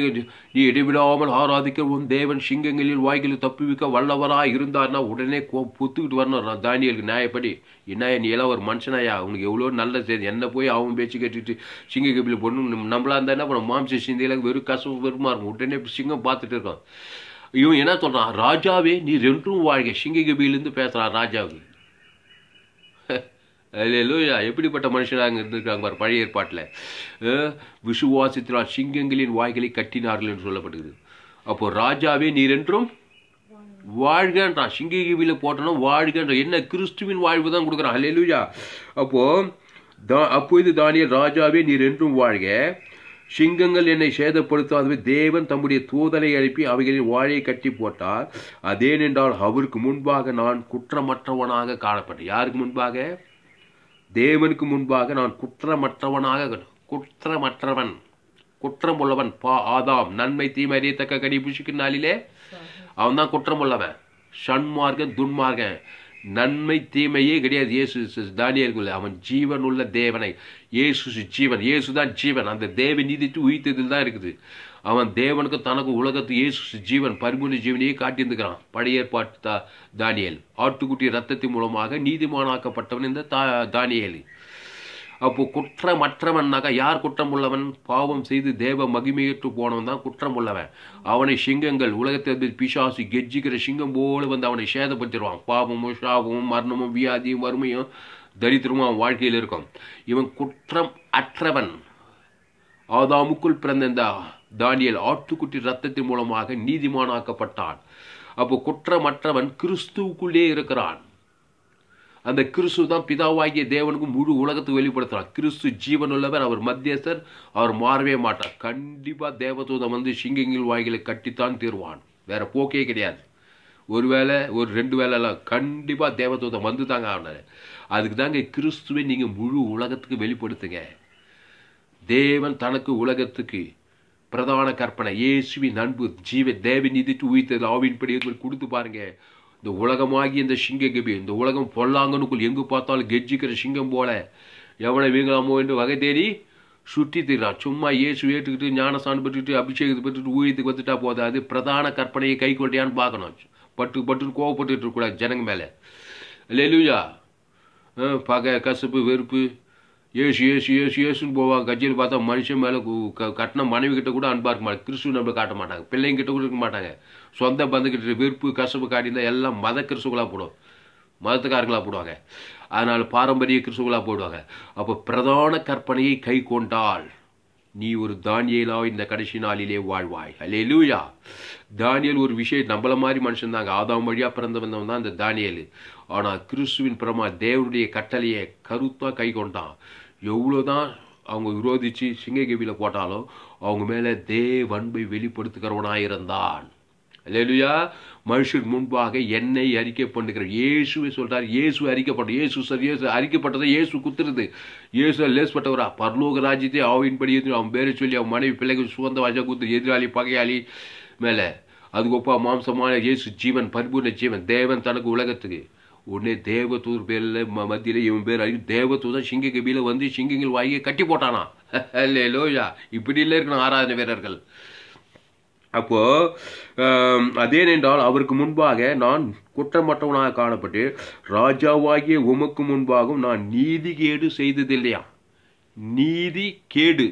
நீ இடைவிடாமல் ஆராதிக்க உன் தேவன் சிங்கங்களில் வாய்களில் தப்புவிக்க வல்லவராக இருந்தார்னா உடனே புத்துக்கிட்டு வரணும் தானியலுக்கு நியாயப்படி என்ன நீ எல்லாம் ஒரு மனுஷனாயா உனக்கு எவ்வளோ நல்ல செய்தி என்ன போய் அவன் பேச்சு கேட்டுக்கிட்டு சிங்க கபில் பொண்ணு நம்மளா இருந்தா என்ன பண்ண மாம்ச சிந்தையில் வெறும் கசப்பு வெறுமா இருக்கும் உடனே சிங்கம் பார்த்துட்டு இருக்கோம் இவன் என்ன சொல்கிறான் ராஜாவே நீ ரெண்டும் வாழ்க சிங்ககபியிலேருந்து பேசுகிறான் ராஜாவுக்கு லோயா எப்படிப்பட்ட மனுஷனாக அங்கே இருந்திருக்காங்க பார் பழைய ஏற்பாட்டில் விசுவாசத்தினால் சிங்கங்களின் வாய்களை கட்டினார்கள் என்று சொல்லப்படுகிறது அப்போது ராஜாவே நீர் என்றும் வாழ்கன்றான் சிங்ககிவியில் போட்டனும் வாழ்கன்றான் என்ன கிறிஸ்துவின் வாழ்வு தான் கொடுக்குறான் அல்லா அப்போது தா அப்போது தானிய ராஜாவே நீர் என்றும் வாழ்க சிங்கங்கள் என்னை சேதப்படுத்தும் அதுவே தேவன் தம்முடைய தூதலை அனுப்பி அவைகளின் வாழையை கட்டி போட்டார் அதேனென்றால் அவருக்கு முன்பாக நான் குற்றமற்றவனாக காணப்பட்டேன் யாருக்கு முன்பாக தேவனுக்கு முன்பாக நான் குற்றமற்றவனாக குற்றமற்றவன் குற்றம் உள்ளவன் பா ஆதாம் நன்மை தீமை அறியத்தக்க கடி புஷிக்கும் நாளிலே அவன் தான் குற்றம் உள்ளவன் சன்மார்க்கன் துன்மார்க்கன் நன்மை தீமையே கிடையாது இயேசு தானியர்கள் அவன் ஜீவன் உள்ள தேவனை இயேசு ஜீவன் இயேசு தான் ஜீவன் அந்த தேவ நீதித்து உயிர்த்ததில் தான் இருக்குது அவன் தேவனுக்கு தனக்கு உலகத்து இயேசு ஜீவன் பரிமூணு ஜீவனையே காட்டியிருந்துக்கிறான் பழைய ஏற்பாட்டு தா தானியல் ஆட்டுக்குட்டி ரத்தத்தின் மூலமாக நீதிமானாக்கப்பட்டவன் இந்த தா தானியல் அப்போ குற்றமற்றவன்னாக்கா யார் குற்றம் உள்ளவன் பாவம் செய்து தேவ மகிமையற்று போனவன் தான் குற்றம் உள்ளவன் அவனை சிங்கங்கள் உலகத்தை பிசாசு கெஜ்ஜிக்கிற சிங்கம் போல வந்து அவனை சேதப்படுத்திடுவான் பாவமும் சாபமும் மரணமும் வியாதியும் வறுமையும் தரித்திரமும் அவன் வாழ்க்கையில் இருக்கும் இவன் குற்றம் அற்றவன் ஆதாமுக்குள் பிறந்த இந்த தானியல் ஆட்டுக்குட்டி ரத்தத்தின் மூலமாக நீதிமானாக்கப்பட்டான் அப்போ குற்றமற்றவன் கிறிஸ்துவுக்குள்ளே இருக்கிறான் அந்த கிறிஸ்து தான் பிதாவாகிய தேவனுக்கு முழு உலகத்துக்கு வெளிப்படுத்துகிறார் கிறிஸ்து ஜீவன் உள்ளவர் அவர் மத்தியஸ்தர் அவர் மாறவே மாட்டார் கண்டிப்பாக தேவதூதம் வந்து சிங்கங்கில் வாய்களை கட்டித்தான் தீர்வான் வேற போக்கே கிடையாது ஒரு வேலை ஒரு ரெண்டு வேலைலாம் கண்டிப்பாக தேவதூதம் வந்து தாங்க ஆனார் அதுக்கு தாங்க கிறிஸ்துவை நீங்கள் முழு உலகத்துக்கு வெளிப்படுத்துங்க தேவன் தனக்கு உலகத்துக்கு பிரதான கற்பனை இயேசுவின் அன்பு ஜீவ நிதிட்டு உயிர்த்தது ஆவின் படி கொடுத்து பாருங்கள் இந்த உலகமாகி இந்த சிங்க கபி இந்த உலகம் பொல்லாங்கனுக்குள் எங்கு பார்த்தாலும் கெஜிக்கிற சிங்கம் போல எவனை வீங்கலாமோ என்று வகை தேடி சுற்றி திரிகிறான் சும்மா இயேசு ஏற்றுக்கிட்டு ஞானஸ்தானம் பெற்றுக்கிட்டு அபிஷேகத்தை பெற்றுட்டு ஊழியத்துக்கு வந்துட்டா போதாது பிரதான கற்பனையை கை கொண்டியான்னு பார்க்கணும் பட்டு பட்டுன்னு கோவப்பட்டு இருக்கக்கூடாது ஜனங்க மேலே லெலுயா பகை கசப்பு வெறுப்பு ஏசு ஏசு ஏசு ஏசுன்னு போவாங்க கட்சியில் பார்த்தா மனுஷன் மேலே கட்டின மனைவி கிட்ட கூட அன்பாக இருக்க மாட்டாங்க கிறிஸ்துவ நம்மளை காட்ட மாட்டாங்க பிள்ளைங்க கிட்ட கூட இருக்க மாட்டாங்க சொந்த பந்துக்கிட்ட விருப்பு கசப்பு காட்டினா எல்லாம் மத கிறிஸ்துவங்களாக போடும் மதத்துக்காரங்களாக போடுவாங்க அதனால் பாரம்பரிய கிறிஸ்துவங்களாக போடுவாங்க அப்போ பிரதான கற்பனையை கை கொண்டால் நீ ஒரு தானியலாக இந்த கடைசி நாளிலே வாழ்வாய் அல்ல லூயா தானியல் ஒரு விஷயம் நம்மள மாதிரி மனுஷன் தாங்க ஆதாம் வழியாக பிறந்தவன் தான் அந்த தானியல் ஆனால் கிறிஸ்துவின் பிரமா தேவனுடைய கட்டளையை கருத்தாக கை கொண்டான் எவ்வளோதான் அவங்க விரோதித்து சிங்ககேவியில் போட்டாலும் அவங்க மேலே தேவன்பை வெளிப்படுத்துகிறவனாக இருந்தான் இல்லையா மனுஷன் முன்பாக என்னை அறிக்கை பண்ணுகிறார் இயேசுவை சொல்கிறார் இயேசு அறிக்கப்பட்ட இயேசு சார் இயேசு அறிக்கைப்பட்டதை இயேசு குத்துறது இயேசு லேஸ்பட்டவரா பரலோக ராஜ்யத்தை அவன் படி அவன் பேரை சொல்லி அவன் மனைவி பிள்ளைகள் சுகந்த வாஜா குத்து எதிராளி பகையாளி அதுக்கு ಅದಕ್ಕೊಪ್ಪ மாம்சமான இயேசு ஜீவன் பரிபூர்ண ஜீவன் தேவன் தனக்கு உலகத்துக்கு உடனே தேவத்தூர் பேரில் மத்தியில் இவன் பேர் தேவத்தூர் தான் சிங்க கபியில் வந்து சிங்கங்கள் வாங்கி கட்டி போட்டானா இல்லை லோயா இப்படி இல்லை இருக்கணும் ஆராதனை வீரர்கள் அப்போ அதேனென்றால் அவருக்கு முன்பாக நான் குற்றமற்றவனாக காணப்பட்டு ராஜாவாகிய உமக்கு முன்பாகவும் நான் நீதி கேடு செய்ததில்லையா நீதி கேடு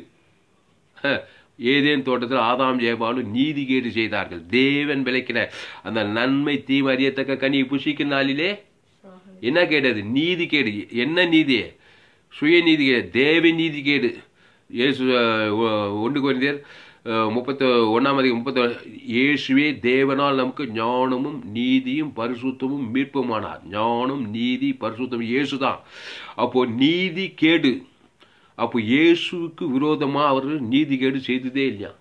ஏதேன் தோட்டத்தில் ஆதாம் ஜெயபாலும் நீதி கேடு செய்தார்கள் தேவன் விளக்கின அந்த நன்மை தீமை அறியத்தக்க கனி புஷிக்கும் நாளிலே என்ன கேட்டது நீதி கேடு என்ன நீதி நீதி கேடு தேவ நீதி கேடு இயேசு ஒன்று குறைந்தர் முப்பத்து ஒன்றாம் அதிகம் முப்பத்தி இயேசுவே தேவனால் நமக்கு ஞானமும் நீதியும் பரிசுத்தமும் மீட்புமானார் ஞானம் நீதி பரிசுத்தம் இயேசு தான் அப்போது நீதி கேடு அப்போ இயேசுக்கு விரோதமாக அவர் நீதி கேடு செய்ததே இல்லையா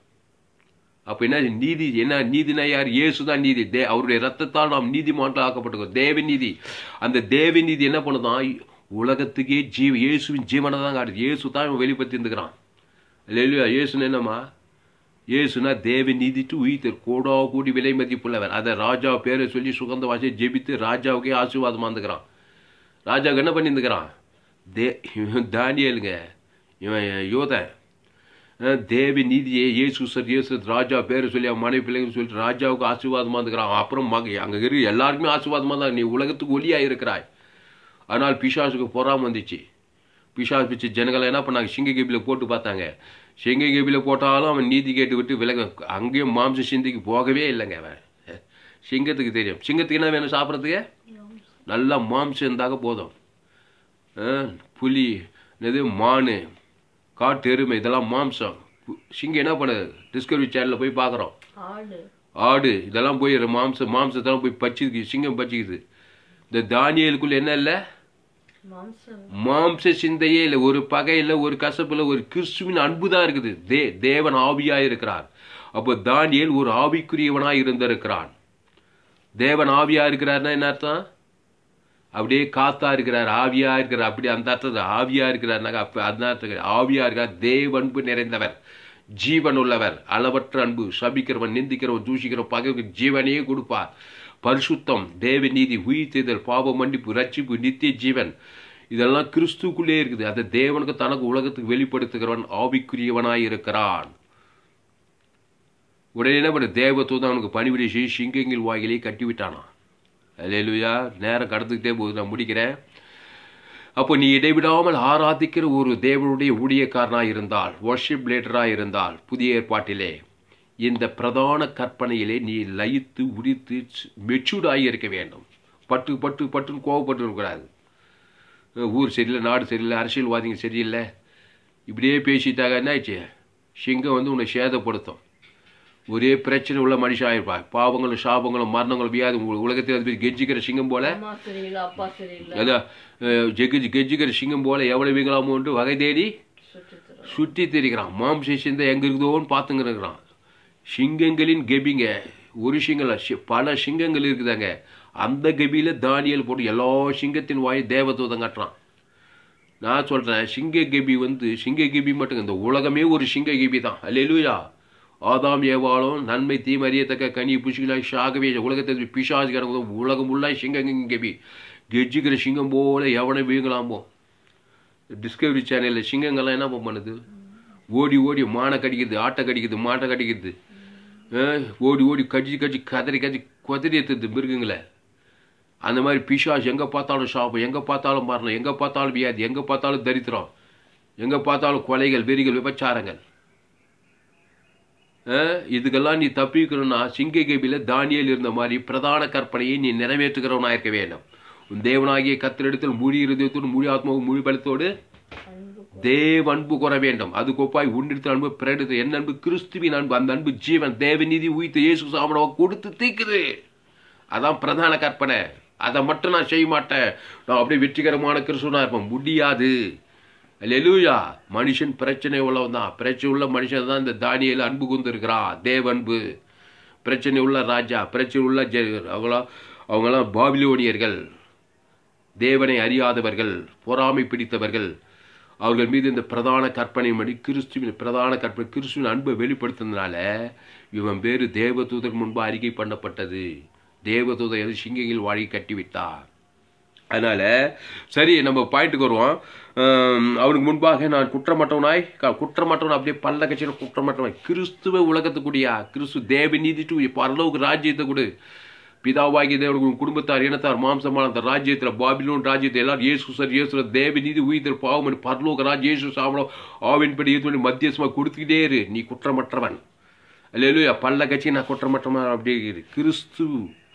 அப்போ என்ன நீதி என்ன நீதினா யார் இயேசு தான் நீதி தே அவருடைய ரத்தத்தால் நாம் நீதிமான்கள் ஆக்கப்பட்டிருக்கோம் நீதி அந்த நீதி என்ன பண்ணுதான் உலகத்துக்கே ஜீவ இயேசுவின் ஜீவனை தான் காட்டுது இயேசு தான் வெளிப்படுத்தியிருந்துக்கிறான் இல்லையா இயேசுன்னு என்னம்மா இயேசுனா தேவ நீதிட்டு உயிர் கோடா கூடி விலை மதிப்புள்ளவர் அதை ராஜா பேரை சொல்லி சுகந்த வாசியை ஜெபித்து ராஜாவுக்கே ஆசீர்வாதமாக இருந்துக்கிறான் ராஜாவுக்கு என்ன பண்ணியிருந்துக்கிறான் தே தானியலுங்க இவன் யோதன் தேவி நீதியை இயேசு சார் இயேசு ராஜா பேர் சொல்லி அவன் மனைவி பிள்ளைங்கன்னு சொல்லிட்டு ராஜாவுக்கு ஆசீர்வாதமாக இருக்கிறான் அப்புறம் மக அங்கே இரு எல்லாருக்குமே ஆசீர்வாதமாக தான் நீ உலகத்துக்கு ஒலியாக இருக்கிறாய் ஆனால் பிஷாசுக்கு பொறாமல் வந்துச்சு பிஷாஸ் பிச்சு ஜனங்களை என்ன பண்ணாங்க சிங்க கேபியில் போட்டு பார்த்தாங்க சிங்க கேபியில் போட்டாலும் அவன் நீதி கேட்டு விட்டு விலக அங்கேயும் மாம்ச சிந்திக்கு போகவே இல்லைங்க அவன் சிங்கத்துக்கு தெரியும் சிங்கத்துக்கு என்ன வேணும் சாப்பிட்றதுக்கு நல்லா மாம்சம் இருந்தாக்க போதும் புலி என்னது மான் காட்டு எருமை இதெல்லாம் மாம்சம் சிங்கம் என்ன பண்ணுது டிஸ்கவரி சேனலில் போய் பார்க்குறோம் ஆடு இதெல்லாம் போய் மாம்சம் மாம்சத்தெல்லாம் போய் பச்சிக்கு சிங்கம் பச்சிக்குது இந்த தானியலுக்குள்ள என்ன இல்லை மாம்ச சிந்தையே இல்லை ஒரு பகையில் ஒரு கசப்பில் ஒரு கிறிஸ்துவின் அன்பு தான் இருக்குது தே தேவன் ஆவியாக இருக்கிறார் அப்போ தானியல் ஒரு ஆவிக்குரியவனாக இருந்திருக்கிறான் தேவன் ஆவியாக இருக்கிறார்னா என்ன அர்த்தம் அப்படியே காத்தா இருக்கிறார் ஆவியா இருக்கிறார் அப்படி அந்த அர்த்தத்தை ஆவியா இருக்கிறார் அப்ப அந்த அர்த்தத்தில் ஆவியா இருக்கிறார் தேவன்பு நிறைந்தவர் ஜீவன் உள்ளவர் அளவற்ற அன்பு சபிக்கிறவன் நிந்திக்கிறவன் தூஷிக்கிறவன் பகைவுக்கு ஜீவனையே கொடுப்பார் பரிசுத்தம் தேவ நீதி உயிர் தேர்தல் பாவம் மன்னிப்பு ரட்சிப்பு நித்திய ஜீவன் இதெல்லாம் கிறிஸ்துக்குள்ளே இருக்குது அந்த தேவனுக்கு தனக்கு உலகத்துக்கு வெளிப்படுத்துகிறவன் ஆவிக்குரியவனாய் இருக்கிறான் உடனே என்ன பண்ண தேவ தூதன் அவனுக்கு பணிபுரிய செய்ய சிங்கங்கில் வாயிலே கட்டிவிட்டானா அலையலுயா நேரம் கடந்துக்கிட்டே போகுது நான் முடிக்கிறேன் அப்போ நீ இடைவிடாமல் ஆராதிக்கிற ஒரு தேவனுடைய ஊழியக்காரனாக இருந்தால் ஒர்ஷிப் லேட்டராக இருந்தால் புதிய ஏற்பாட்டிலே இந்த பிரதான கற்பனையிலே நீ லயித்து உரித்து மெச்சூர்டாகி இருக்க வேண்டும் பட்டு பட்டு பட்டுன்னு கோவப்பட்டு இருக்கக்கூடாது ஊர் சரியில்லை நாடு சரியில்லை அரசியல்வாதிங்க சரியில்லை இப்படியே பேசிட்டாங்க என்ன ஆயிடுச்சு சிங்கம் வந்து உன்னை சேதப்படுத்தும் ஒரே பிரச்சனை உள்ள மனுஷன் ஆயிருப்பா பாவங்களும் சாபங்களும் மரணங்களும் வியாதி உலகத்தில் அது சிங்கம் போல அதான் ஜெகி சிங்கம் போல எவ்வளவு வீங்கலாமோன்ட்டு வகை தேடி சுற்றி தெரிகிறான் மாம்ச சிந்தை எங்கே இருக்குதோன்னு பார்த்துங்கிறான் சிங்கங்களின் கெபிங்க ஒரு சிங்கம் பல சிங்கங்கள் இருக்குதாங்க அந்த கபியில் தானியல் போட்டு எல்லா சிங்கத்தின் வாய் தேவத்துவதம் காட்டுறான் நான் சொல்கிறேன் சிங்க கபி வந்து சிங்க கபி மட்டும் இந்த உலகமே ஒரு சிங்க கபி தான் அல்ல ஆதாம் ஏவாலும் நன்மை தீமறியத்தக்க கனி புஷிகளாய் ஷாகவே உலகத்தை உலகத்தில் கிடக்கும் உலகம் உள்ளாய் சிங்கங்க கெஜிக்கிற சிங்கம் போல எவனை வீங்கலாமோ டிஸ்கவரி சேனலில் சிங்கங்கள்லாம் என்ன பண்ணுது ஓடி ஓடி மானை கடிக்குது ஆட்டை கடிக்குது மாட்டை கடிக்குது ஓடி ஓடி கடிச்சு கடிச்சு கதறி கஜி கொதறி எடுத்துது மிருகங்களை அந்த மாதிரி பிஷாஸ் எங்கே பார்த்தாலும் ஷாப்பு எங்கே பார்த்தாலும் மரணம் எங்கே பார்த்தாலும் வியாதி எங்கே பார்த்தாலும் தரித்திரம் எங்கே பார்த்தாலும் கொலைகள் வெறிகள் விபச்சாரங்கள் இதுக்கெல்லாம் நீ தப்பிக்கணும்னா சிங்ககேபியில் தானியல் இருந்த மாதிரி பிரதான கற்பனையை நீ நிறைவேற்றுகிறவனாக இருக்க வேண்டும் உன் தேவனாகிய கத்திரிடத்தில் மொழி இருதயத்தோடு மொழி ஆத்மாவும் மொழி பலத்தோடு தேவ அன்பு கூற வேண்டும் அது கோப்பாய் உன்னிடத்தில் அன்பு பிறடுத்து என் அன்பு கிறிஸ்துவின் அன்பு அந்த அன்பு ஜீவன் தேவநீதி உயிர் இயேசு சாமனவ கொடுத்து தீக்குது அதான் பிரதான கற்பனை அதை மட்டும் நான் செய்ய மாட்டேன் நான் அப்படியே வெற்றிகரமான கிறிஸ்துவனாக இருப்பேன் முடியாது லெலுயா மனுஷன் பிரச்சனை உள்ளவன் தான் பிரச்சனை உள்ள மனுஷன் தான் இந்த தானியில் அன்பு கூர்ந்துருக்கிறான் தேவன்பு பிரச்சனை உள்ள ராஜா பிரச்சனை உள்ள ஜெயர் அவங்களாம் அவங்களாம் பாபிலோனியர்கள் தேவனை அறியாதவர்கள் பொறாமை பிடித்தவர்கள் அவர்கள் மீது இந்த பிரதான கற்பனை மணி கிறிஸ்துவின் பிரதான கற்பனை கிறிஸ்துவின் அன்பை வெளிப்படுத்தினால இவன் பேர் தேவதூதர் முன்பு அறிக்கை பண்ணப்பட்டது தேவதூதர் எது சிங்கங்கள் வாழி கட்டிவிட்டார் அதனால் சரி நம்ம பாயிண்ட்டுக்கு வருவோம் அவனுக்கு முன்பாக நான் குற்றமற்றவனாய் குற்றமற்றவன் அப்படியே பல்ல கட்சியில் குற்றமற்றவன் கிறிஸ்துவ உலகத்துக்குடியா கிறிஸ்து தேவநீதி டு பரலோக ராஜ்யத்தை கொடு பிதாவாகி தேவனுக்கு குடும்பத்தார் இனத்தார் மாம்சமான அந்த ராஜ்யத்தில் பாபிலோன் ராஜ்யத்தை எல்லாரும் இயேசு சார் இயேசு தேவநீதி உயிர் பாவம் பரலோக ராஜ் இயேசு ஆவின் ஆவின்படி ஏதோ மத்தியசமாக கொடுத்துக்கிட்டே இரு நீ குற்றமற்றவன் அல்லையா பல்ல கட்சி நான் குற்றமற்றமாக அப்படியே கிறிஸ்து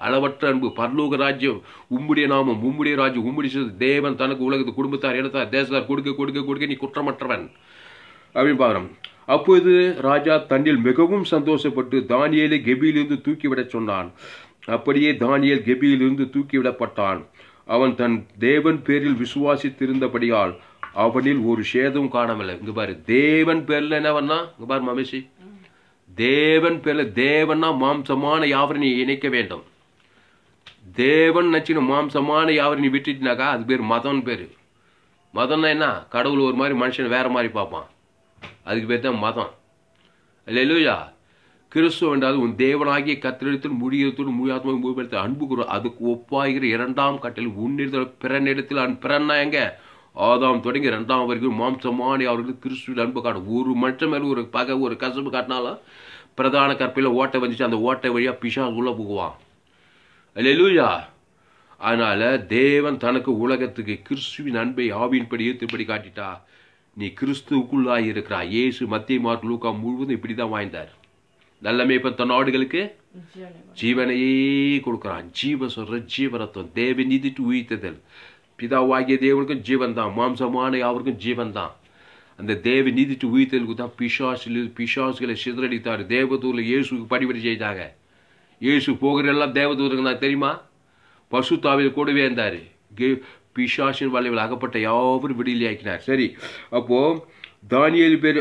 அளவற்ற அன்பு பரலோக ராஜ்யம் உம்முடைய நாமம் உம்முடைய ராஜ்யம் உம்முடைய தேவன் தனக்கு உலகத்து குடும்பத்தார் இடத்தார் தேசத்தார் கொடுக்க கொடுக்க கொடுக்க நீ குற்றமற்றவன் அப்படின்னு பாக்குறான் அப்போது ராஜா தண்ணில் மிகவும் சந்தோஷப்பட்டு தானியலை கெபியிலிருந்து தூக்கிவிடச் சொன்னான் அப்படியே தானியல் கெபியிலிருந்து தூக்கிவிடப்பட்டான் அவன் தன் தேவன் பேரில் விசுவாசித்திருந்தபடியால் அவனில் ஒரு சேதம் காணவில்லை இங்க பாரு தேவன் பேரில் என்ன பண்ணா இங்க பாரு மமேஷி தேவன் பேரில் தேவன்னா மாம்சமான யாவரை நீ இணைக்க வேண்டும் தேவன் நச்சின மாம்சமான யாவரை நீ விட்டுட்டினாக்கா அது பேர் மதம்னு பேர் மதம்னா என்ன கடவுள் ஒரு மாதிரி மனுஷன் வேறு மாதிரி பார்ப்பான் அதுக்கு பேர் தான் மதம் இல்லையா கிறிஸ்துவ வேண்டாது உன் தேவனாகிய கத்திரத்தில் முடியத்தோடு முடியாத்தோடு முடிவெடுத்து அன்பு கூறும் அதுக்கு ஒப்பாகிற இரண்டாம் கட்டில் உன்னிடத்தில் பிறனிடத்தில் அன் பிறன்னா எங்கே ஆதாம் தொடங்கி ரெண்டாம் வரைக்கும் மாம்சமானி அவர்கள் கிறிஸ்துவில் அன்பு காட்டும் ஒரு மனுஷன் மேலே ஒரு பகை ஒரு கசப்பு காட்டினாலும் பிரதான கற்பையில் ஓட்டை வந்துச்சு அந்த ஓட்டை வழியாக பிஷா உள்ளே போகுவான் லூயா அதனால் தேவன் தனக்கு உலகத்துக்கு கிறிஸ்துவின் அன்பை ஆவியின்படி ஏற்றுப்படி காட்டிட்டா நீ கிறிஸ்துவுக்குள்ளாக இருக்கிறா ஏசு மத்திய மார்க் லூக்கா முழுவதும் இப்படி தான் வாய்ந்தார் நல்லமே இப்போ தன் ஜீவனையே கொடுக்குறான் ஜீவ சொல்கிற ஜீவரத்துவம் தேவை நீதிட்டு உயிர்த்ததல் பிதாவாகிய தேவனுக்கும் ஜீவன் தான் மாம்சமான யாவருக்கும் ஜீவன் தான் அந்த தேவ நீதிட்டு உயிர்த்தலுக்கு தான் பிசாசில் பிசாசுகளை சிதறடித்தார் தேவதூரில் இயேசுக்கு படிபடி செய்தாங்க இயேசு போகிற எல்லாம் தேவதூருக்கு நான் தெரியுமா பசு தாவில் கூடவே இருந்தார் கே பிசாசின் வளைவில் அகப்பட்ட யாவரும் விடுதலை ஆக்கினார் சரி அப்போது தானியல் பேர்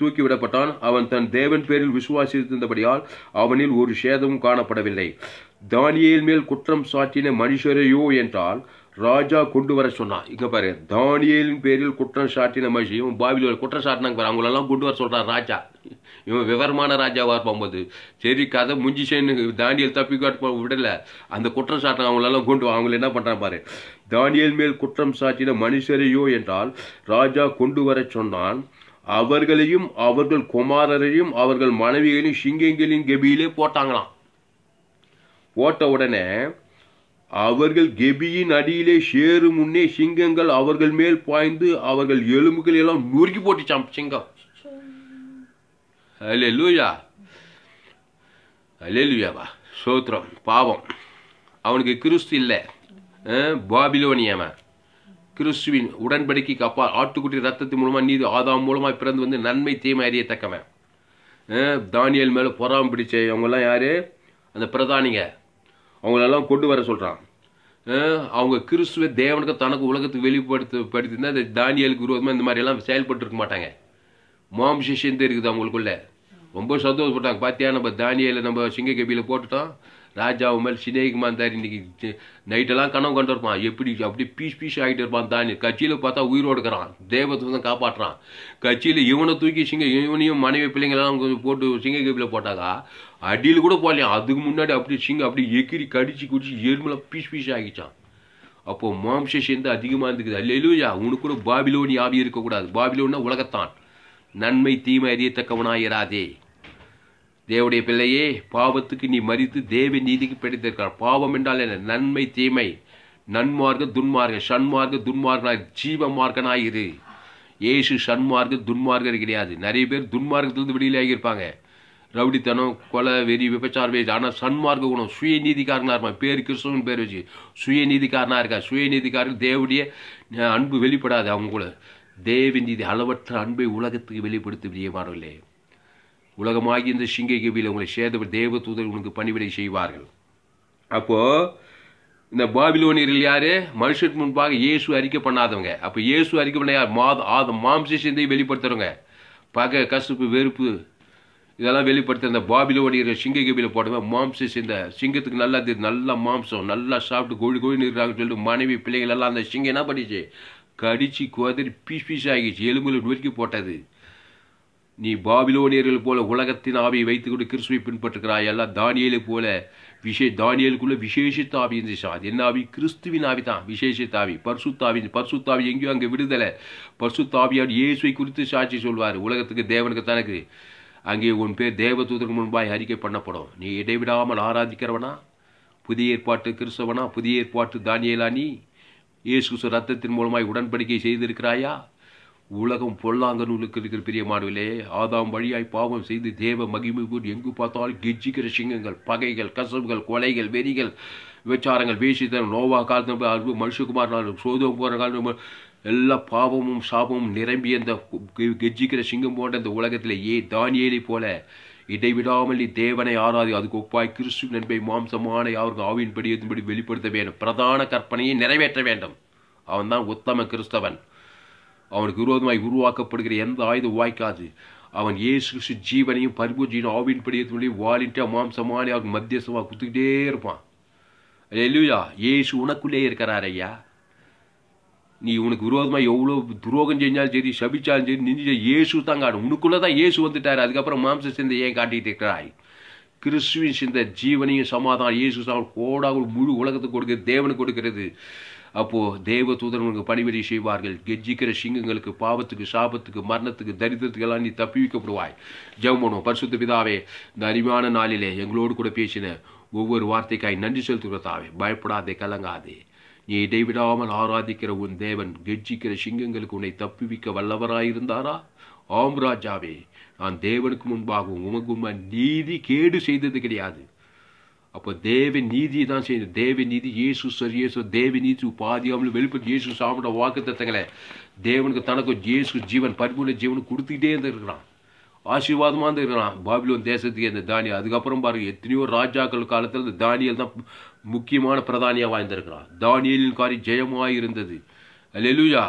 தூக்கி விடப்பட்டான் அவன் தன் தேவன் பேரில் விசுவாசித்திருந்தபடியால் அவனில் ஒரு சேதமும் காணப்படவில்லை தானியல் மேல் குற்றம் சாட்டின மனுஷரையோ என்றால் ராஜா கொண்டு வர சொன்னான் இங்கே பாரு தானியலின் பேரில் குற்றம் சாட்டின மகிழ்ச்சி இவன் பாபிலோர் குற்றம் சாட்டினாங்க பாரு அவங்களெல்லாம் கொண்டு வர சொல்கிறான் ராஜா இவன் விவரமான ராஜாவாக இருப்பான் போது சரி கதை முஞ்சிச்சேன்னு தானியல் தப்பி காட்டு விடலை அந்த குற்றம் சாட்டின அவங்களெல்லாம் கொண்டு அவங்கள என்ன பண்ணுறான் பாரு தானியல் மேல் குற்றம் சாட்டின மனுஷரையோ என்றால் ராஜா கொண்டு வர சொன்னான் அவர்களையும் அவர்கள் குமாரரையும் அவர்கள் மனைவிகளையும் சிங்கங்களின் கபியிலே போட்டாங்களாம் போட்ட உடனே அவர்கள் கெபியின் அடியிலே சேரு முன்னே சிங்கங்கள் அவர்கள் மேல் பாய்ந்து அவர்கள் எலும்புகள் எல்லாம் நொறுக்கி போட்டுச்சாம் சிங்கம் அல்லே லூயா அல்லே லூயாவா சோத்ரம் பாவம் அவனுக்கு கிறிஸ்து இல்லை பாபிலோனியம கிறிஸ்துவின் உடன்படிக்கைக்கு அப்பா ஆட்டுக்குட்டி ரத்தத்தின் மூலமாக நீதி ஆதாம் மூலமாக பிறந்து வந்து நன்மை தீமை அறியத்தக்கவன் தானியல் மேலே பொறாம பிடிச்ச இவங்கெல்லாம் யார் அந்த பிரதானிங்க அவங்களெல்லாம் கொண்டு வர சொல்கிறான் அவங்க கிறிஸ்துவ தேவனுக்கு தனக்கு உலகத்துக்கு வெளிப்படுத்த படுத்தினா இந்த தானியலுக்கு விரோதமாக இந்த மாதிரியெல்லாம் செயல்பட்டு இருக்க மாட்டாங்க மாம் சிஷியந்தே இருக்குது அவங்களுக்குள்ள ரொம்ப சந்தோஷப்பட்டாங்க பார்த்தியா நம்ம தானியில் நம்ம சிங்க கபியில் போட்டுட்டோம் ராஜாவு மேல் சினேகுமாந்தார் இன்னைக்கு நைட்டெல்லாம் கனவு கண்டு இருப்பான் எப்படி அப்படி பீஸ் பீஸ் ஆகிட்டு இருப்பான் தானி கட்சியில் பார்த்தா உயிரோடு இருக்கிறான் தான் காப்பாற்றுறான் கட்சியில் இவனை தூக்கி சிங்க இவனையும் மனைவி பிள்ளைங்களெல்லாம் கொஞ்சம் போட்டு சிங்க கபியில் போட்டாக்கா அடியில் கூட போகலையாம் அதுக்கு முன்னாடி அப்படியே சிங்கம் அப்படியே எக்கிரி கடிச்சு குடிச்சு எறும்புலாம் பீஸ் பீஸ் ஆகிச்சான் அப்போது மாம்ச சேர்ந்து அதிகமாக இருந்துக்குது அல்லையிலுயா உனக்கு கூட பாபிலோன் யாவி இருக்கக்கூடாது பாபிலோன்னா உலகத்தான் நன்மை தீமை அறியத்தக்கவனாயிராதே தேவடைய பிள்ளையே பாவத்துக்கு நீ மறித்து தேவ நீதிக்கு பிடித்திருக்கிறார் பாவம் என்றால் என்ன நன்மை தீமை நன்மார்க்க துன்மார்க்க சன்மார்க்க துன்மார்க்கனாய் ஜீவ மார்க்கனாயிரு ஏசு சன்மார்க்க துன்மார்க்கர் கிடையாது நிறைய பேர் துன்மார்க்கத்திலிருந்து வெளியிலாகி ரவுடித்தனம் கொலை வெறி விபச்சாரம் பேச்சு ஆனால் சன்மார்க்க குணம் சுயநீதிக்காரனாக இருப்பான் பேர் கிறிஸ்துவன் பேர் வச்சு சுயநீதிக்காரனாக இருக்கா சுயநீதிக்காரன் தேவடைய அன்பு வெளிப்படாது அவங்க கூட தேவி நீதி அளவற்ற அன்பை உலகத்துக்கு வெளிப்படுத்த பிரியமானவில்லை உலகமாகி இந்த சிங்கை கபியில் உங்களை சேத தேவ தூதர் உனக்கு பணிவிடை செய்வார்கள் அப்போது இந்த பாபிலோனியர்கள் யார் மனுஷன் முன்பாக இயேசு அறிக்கை பண்ணாதவங்க அப்போ இயேசு அறிக்கை பண்ண யார் மாத ஆத மாம்ச வெளிப்படுத்துகிறவங்க பகை கசுப்பு வெறுப்பு இதெல்லாம் வெளிப்படுத்த இந்த பாபில ஓடிக்கிற சிங்ககபியில் போட்டவன் மாம்சம் இந்த சிங்கத்துக்கு நல்லா தெரியுது நல்லா மாம்சம் நல்லா சாப்பிட்டு கோழி கோழி நிற்கிறாங்கன்னு சொல்லிட்டு மனைவி பிள்ளைகள் எல்லாம் அந்த சிங்கம் என்ன பண்ணிச்சு கடிச்சு கோதறி பீஸ் பீஸ் ஆகிடுச்சு எலும்புல நொறுக்கி போட்டது நீ பாபிலோனியர்கள் போல உலகத்தின் ஆவியை வைத்து கொண்டு கிறிஸ்துவை பின்பற்றுகிறாய் எல்லாம் தானியலை போல விஷே தானியலுக்குள்ள விசேஷித்த ஆவி இருந்துச்சு அது என்ன ஆவி கிறிஸ்துவின் ஆவி தான் விசேஷித்த ஆவி பர்சுத்தாவி பர்சுத்தாவி எங்கேயும் அங்கே விடுதலை பர்சுத்தாவியாடு இயேசுவை குறித்து சாட்சி சொல்வார் உலகத்துக்கு தேவனுக்கு தனக்கு அங்கே உன் பேர் தேவதூதருக்கு முன்பாய் அறிக்கை பண்ணப்படும் நீ இடைவிடாமல் ஆராதிக்கிறவனா புதிய ஏற்பாட்டு கிறிஸ்தவனா புதிய ஏற்பாட்டு தானியலா நீ இயேசு ரத்தத்தின் மூலமாய் உடன்படிக்கை செய்திருக்கிறாயா உலகம் பொல்லாங்க நூலுக்கு இருக்கிற பெரிய மாடுவிலே ஆதாம் வழியாய் பாவம் செய்து தேவ மகிமை கூறி எங்கு பார்த்தாலும் கெஜிக்கிற சிங்கங்கள் பகைகள் கசவுகள் கொலைகள் வெறிகள் விபச்சாரங்கள் வீசித்தன நோவா காலத்தின் அன்பு மனுஷகுமார் சோதம் போகிற காலம் எல்லா பாவமும் சாபமும் நிரம்பி அந்த கெஜிக்கிற சிங்கம் போன்ற அந்த உலகத்தில் ஏ தானியலை போல இடைவிடாமல் நீ தேவனை ஆராதி அதுக்கு ஒப்பாய் கிறிஸ்து நண்பை மாம்சமான யாருக்கு ஆவியின்படி எதுபடி வெளிப்படுத்த வேண்டும் பிரதான கற்பனையை நிறைவேற்ற வேண்டும் அவன் தான் உத்தம கிறிஸ்தவன் அவனுக்கு விரோதமாய் உருவாக்கப்படுகிற எந்த ஆயுதம் வாய்க்காது அவன் ஏசு கிறிஸ்து ஜீவனையும் பரிபூஜியின் ஆவியின்படி எதுபடி வாலின்ட்டு மாம்சமான யாருக்கு மத்தியசமாக குத்துக்கிட்டே இருப்பான் இல்லையா ஏசு உனக்குள்ளே இருக்கிறார் ஐயா நீ உனக்கு விரோதமாக எவ்வளோ துரோகம் செஞ்சாலும் சரி சபிச்சாலும் சரி நின்று இயேசு தான் காடும் உனக்குள்ளே தான் இயேசு வந்துட்டார் அதுக்கப்புறம் மாம்ச சிந்தை ஏன் காட்டிகிட்டு இருக்கிறாய் கிறிஸ்துவின் சிந்த ஜீவனையும் சமாதானம் இயேசு கோடாக முழு உலகத்துக்கு கொடுக்கிறது தேவனுக்கு கொடுக்கிறது அப்போது தேவ தூதர்களுக்கு பணிவிடை செய்வார்கள் கெஜிக்கிற சிங்கங்களுக்கு பாவத்துக்கு சாபத்துக்கு மரணத்துக்கு தரித்திரத்துக்கு எல்லாம் நீ தப்பி வைக்கப்படுவாய் ஜெவமனோ பரிசுத்த பிதாவே இந்த அறிவான நாளிலே எங்களோடு கூட பேசின ஒவ்வொரு வார்த்தைக்காய் நன்றி செலுத்துகிறதாவே பயப்படாதே கலங்காதே நீ இடைவிடாமல் ஆராதிக்கிற உன் தேவன் கெர்ஜிக்கிற சிங்கங்களுக்கு உன்னை தப்புவிக்க வல்லவராயிருந்தாரா ஆம் ராஜாவே நான் தேவனுக்கு முன்பாகவும் உமகும நீதி கேடு செய்தது கிடையாது அப்போ தேவ நீதியை தான் செய்யணும் தேவ நீதி இயேசு சரியேசு தேவ நீதி உபாதியாமல் வெளிப்பட்டு இயேசு சாமியோட வாக்கு தத்தங்களை தேவனுக்கு தனக்கும் ஏசு ஜீவன் பரிபூர்ண ஜீவன் கொடுத்துக்கிட்டே இருந்திருக்கிறான் ஆசீர்வாதமாக இருந்திருக்கிறான் பாபிலோன் தேசத்துக்கு அந்த தானியம் அதுக்கப்புறம் பாருங்கள் எத்தனையோ ராஜாக்கள் காலத்தில் இந்த தானியல் தான் முக்கியமான பிரதானியாக வாழ்ந்திருக்கிறார் தானியலின் காரி ஜெயமாக இருந்தது லெலுயா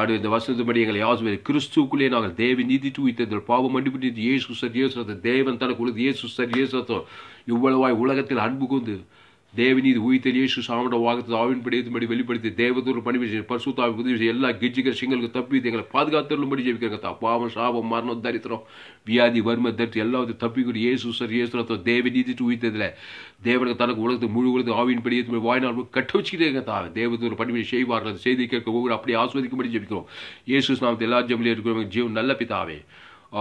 ஆண்டு இந்த வசந்தபடி எங்களை யாசுமே கிறிஸ்துக்குள்ளே நாங்கள் தேவி நீதி தூய்த்தது பாவம் மன்னிப்பு இயேசு சர் ஏசுரத்தை தேவன் தனக்குள்ளது ஏசு சர் இயேசுரத்தோ இவ்வளவாய் உலகத்தில் அன்பு கொண்டு தேவநீதி இது உயிர்த்தல் இயேசு சாமிட வாகத்து ஆவின் படியத்தும்படி வெளிப்படுத்தி தேவத்தூர் பணிவு பசு பரிசுத்தாவி உதவி செய்ய எல்லா கிஜிகர் சிங்களுக்கு தப்பி எங்களை பாதுகாத்துள்ளபடி ஜெயிக்கிறாங்க தா பாவம் சாபம் மரணம் தரித்திரம் வியாதி வறுமை தரித்து எல்லாத்தையும் கூட இயேசு சார் இயேசுரத்தோ தேவநீதி நீதிட்டு உயிர்த்ததில் தேவனுக்கு தனக்கு உலகத்து முழு உலகத்து ஆவின் படியத்துமே வாய்நாள் கட்ட வச்சுக்கிட்டே தா தேவத்தூர் பணிவு செய்வார்கள் செய்தி கேட்க ஒவ்வொரு அப்படியே ஆஸ்வதிக்கும்படி ஜெயிக்கிறோம் இயேசு நாமத்தை எல்லா ஜெமிலே இருக்கிறவங்க ஜீவன் நல்ல பிதாவே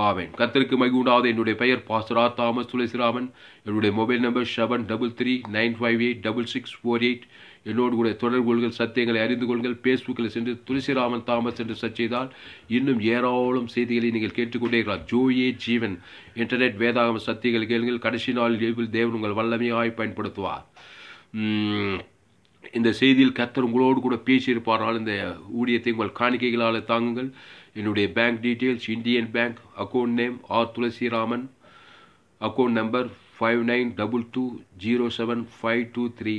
ஆவேன் கத்திற்கு மகி உண்டாவது என்னுடைய பெயர் பாஸ்ரா தாமஸ் துளசிராமன் என்னுடைய mobile number seven double three nine five eight double six four eight என்னோடு கூட தொடர்பு கொள்கள் சத்தியங்களை அறிந்து கொள்கள் ஃபேஸ்புக்கில் சென்று துளசிராமன் தாமஸ் என்று சர்ச் செய்தால் இன்னும் ஏராளம் செய்திகளை நீங்கள் கேட்டுக்கொண்டே இருக்கலாம் ஜோயே ஜீவன் இன்டர்நெட் வேதாகம சத்தியங்கள் கேளுங்கள் கடைசி நாள் இயல்பில் தேவன் உங்கள் வல்லமையாய் பயன்படுத்துவார் இந்த செய்தியில் கத்தர் உங்களோடு கூட பேசியிருப்பார்கள் இந்த ஊழியத்தை உங்கள் காணிக்கைகளால் தாங்குங்கள் என்னுடைய bank details Indian Bank account name R Thulasiraman account number five nine double two zero seven five two three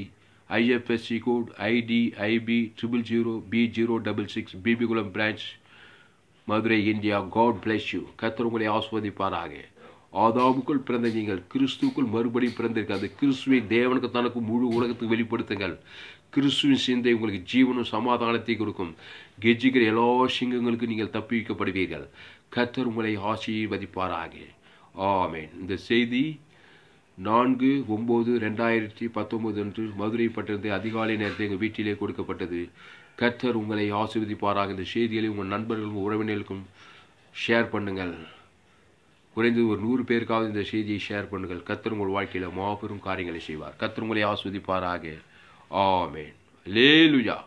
IFSC code ID IB triple zero B zero double six Bibikulam branch Madurai India God bless you கத்தர் உங்களை ஆஸ்வதிப்பாராக ஆதாவுக்குள் பிறந்த நீங்கள் கிறிஸ்துக்குள் மறுபடியும் பிறந்திருக்காது கிறிஸ்துவை தேவனுக்கு தனக்கு முழு உலகத்துக்கு வெளிப்படுத்துங்கள் கிறிஸ்துவின் சிந்தை உங்களுக்கு ஜீவனும் சமாதானத்தை கொடுக்கும் கெஜிக்கிற எல்லா சிங்கங்களுக்கும் நீங்கள் தப்பிக்கப்படுவீர்கள் கத்தர் உங்களை ஆசீர்வதிப்பாராக ஆமேன் இந்த செய்தி நான்கு ஒம்பது ரெண்டாயிரத்தி பத்தொம்பது அன்று மதுரை பட்டிருந்து அதிகாலை நேரத்தில் எங்கள் வீட்டிலே கொடுக்கப்பட்டது கர்த்தர் உங்களை ஆசீர்வதிப்பாராக இந்த செய்திகளை உங்கள் நண்பர்களுக்கும் உறவினர்களுக்கும் ஷேர் பண்ணுங்கள் குறைந்தது ஒரு நூறு பேருக்காவது இந்த செய்தியை ஷேர் பண்ணுங்கள் கத்தர் உங்கள் வாழ்க்கையில் மாபெரும் காரியங்களை செய்வார் கத்தர் உங்களை ஆஸ்வதிப்பாராக Amen. Alleluia.